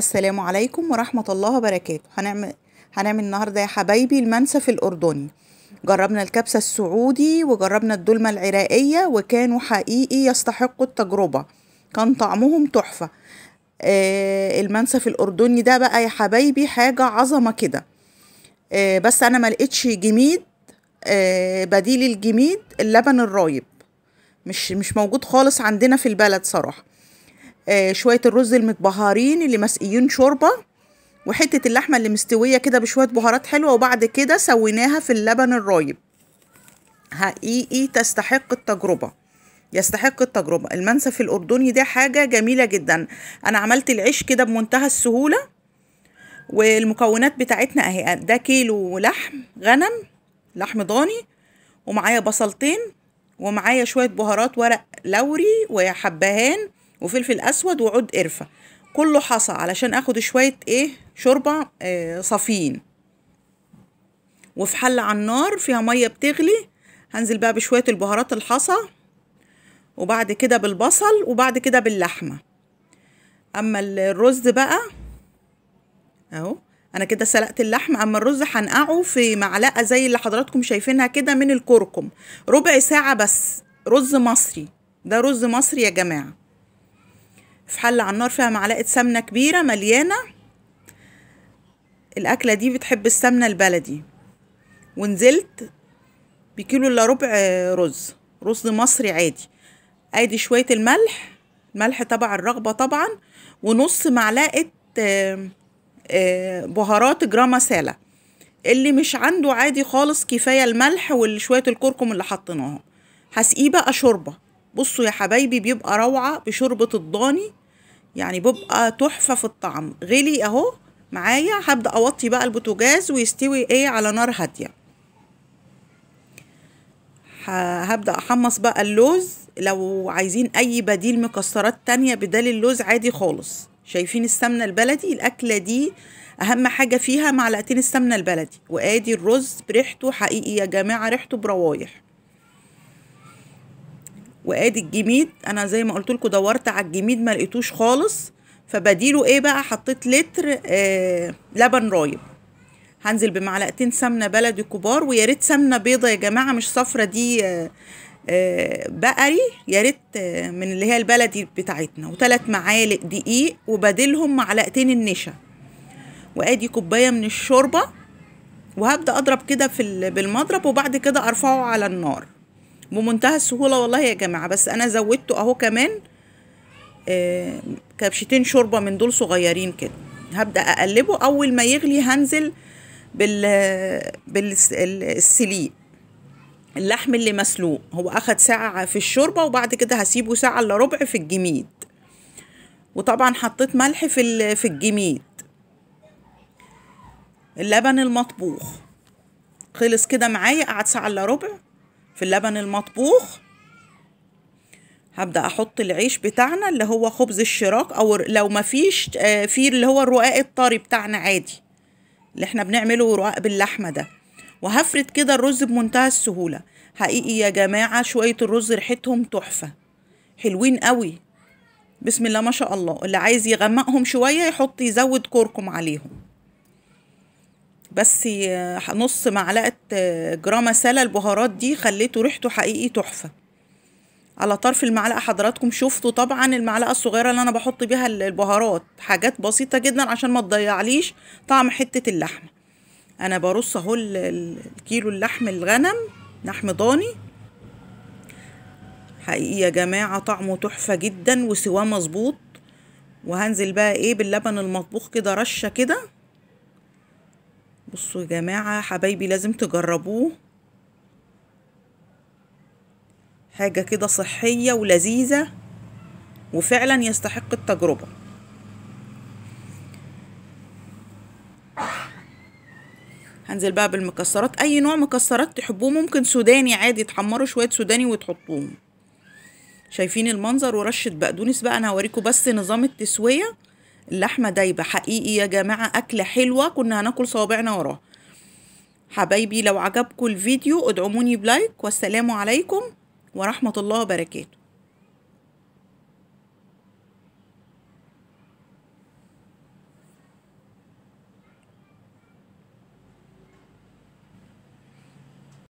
السلام عليكم ورحمة الله وبركاته هنعمل هنعمل النهاردة يا حبايبي المنسف الأردني جربنا الكبسة السعودي وجربنا الدلمة العراقية وكانوا حقيقي يستحقوا التجربة كان طعمهم تحفة آه المنسف الأردني ده بقى يا حبايبي حاجة عظمة كده آه بس أنا ملقتش جميد آه بديل الجميد اللبن الرايب مش مش موجود خالص عندنا في البلد صراحه آه شويه الرز المتبهرين اللي مسقيين شوربه وحته اللحمه اللي مستويه كده بشويه بهارات حلوه وبعد كده سويناها في اللبن الرايب حقيقي تستحق التجربه يستحق التجربة المنسف الأردني ده حاجة جميلة جدا أنا عملت العيش كده بمنتهى السهولة والمكونات بتاعتنا أهي ده كيلو لحم غنم لحم ضاني ومعايا بصلتين ومعايا شوية بهارات ورق لوري وحبهان وفلفل اسود وعود قرفه كله حصى علشان اخد شويه ايه شوربه آه صافين وفي حل على النار فيها ميه بتغلي هنزل بقى بشويه البهارات الحصى وبعد كده بالبصل وبعد كده باللحمه اما الرز بقى اهو انا كده سلقت اللحم اما الرز هنقعه في معلقه زي اللي حضراتكم شايفينها كده من الكركم ربع ساعه بس رز مصري ده رز مصري يا جماعه في حلة على النار فيها معلقة سمنة كبيرة مليانة الأكلة دي بتحب السمنة البلدي ونزلت بكيلو إلا ربع رز رز مصري عادي ادي شوية الملح الملح تبع الرغبة طبعا ونص معلقة آه، آه، بهارات جراما سالة اللي مش عنده عادي خالص كفاية الملح وشوية الكركم اللي حطيناهم هسقيه بقى شوربة بصوا يا حبايبي بيبقى روعة بشوربة الضاني يعني ببقى تحفة في الطعم غلي اهو معايا هبدأ اوطي بقى البوتجاز ويستوي ايه على نار هادية هبدأ احمص بقى اللوز لو عايزين اي بديل مكسرات تانية بدل اللوز عادي خالص شايفين السمنة البلدي الأكلة دي أهم حاجة فيها معلقتين السمنة البلدي وآدي الرز بريحته حقيقي يا جماعة ريحته بروايح وادي الجميد انا زي ما قلت لكم دورت على الجميد ما لقيتوش خالص فبديله ايه بقى حطيت لتر آه لبن رايب هنزل بمعلقتين سمنه بلدي كبار ويا ريت سمنه بيضه يا جماعه مش صفرة دي آه آه بقري يا ريت آه من اللي هي البلدي بتاعتنا وثلاث معالق دقيق وبديلهم معلقتين النشا وادي كوبايه من الشوربه وهبدا اضرب كده في بالمضرب وبعد كده ارفعه على النار بمنتهى السهوله والله يا جماعه بس انا زودته اهو كمان آه كبشتين شوربه من دول صغيرين كده هبدا اقلبه اول ما يغلي هنزل بال بالسليق اللحم اللي مسلوق هو اخد ساعه في الشوربه وبعد كده هسيبه ساعه الا ربع في الجميد وطبعا حطيت ملح في في الجميد اللبن المطبوخ خلص كده معايا قعد ساعه الا ربع في اللبن المطبوخ هبدأ أحط العيش بتاعنا اللي هو خبز الشراك أو لو مفيش آه، في اللي هو الرقاق الطري بتاعنا عادي اللي احنا بنعمله رقاق باللحمة ده وهفرد كده الرز بمنتهى السهولة حقيقي يا جماعة شوية الرز ريحتهم تحفة حلوين قوي بسم الله ما شاء الله اللي عايز يغمقهم شوية يحط يزود كركم عليهم بس نص معلقة آه، جرام مسالة البهارات دي خليته ريحته حقيقي تحفة على طرف المعلقة حضراتكم شفتوا طبعا المعلقة الصغيرة اللي أنا بحط بيها البهارات حاجات بسيطة جدا عشان ما تضيعليش طعم حتة اللحمة أنا برص أهو الكيلو اللحم الغنم لحم ضاني حقيقي يا جماعة طعمه تحفة جدا وسواه مظبوط وهنزل بقى ايه باللبن المطبوخ كده رشة كده بصوا يا جماعة حبايبي لازم تجربوه حاجة كده صحية ولذيذة وفعلا يستحق التجربة هنزل بقى بالمكسرات اي نوع مكسرات تحبوه ممكن سوداني عادي تحمروا شوية سوداني وتحطوهم شايفين المنظر ورشة بقدونس بقى انا هوريكم بس نظام التسوية اللحمه دايبه حقيقي يا جماعه اكله حلوه كنا هناكل صوابعنا وراها حبايبي لو عجبكم الفيديو ادعموني بلايك والسلام عليكم ورحمه الله وبركاته